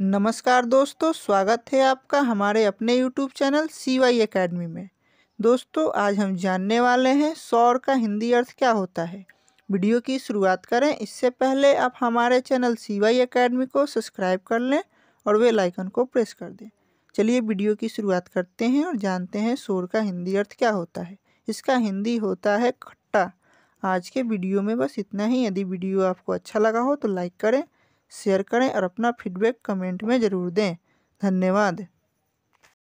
नमस्कार दोस्तों स्वागत है आपका हमारे अपने YouTube channel C Y academy में दोस्तों आज हम जानने वाले हैं सौर का हिंदी अर्थ क्या होता है वीडियो की शुरुआत करें इससे पहले आप हमारे चैनल सी वाई अकेडमी को सब्सक्राइब कर लें और वे लाइकन को प्रेस कर दें चलिए वीडियो की शुरुआत करते हैं और जानते हैं सौर का हिंदी अर्थ क्या होता है इसका हिंदी होता है खट्टा आज के वीडियो में बस इतना ही यदि वीडियो आपको अच्छा लगा हो तो लाइक करें शेयर करें और अपना फीडबैक कमेंट में ज़रूर दें धन्यवाद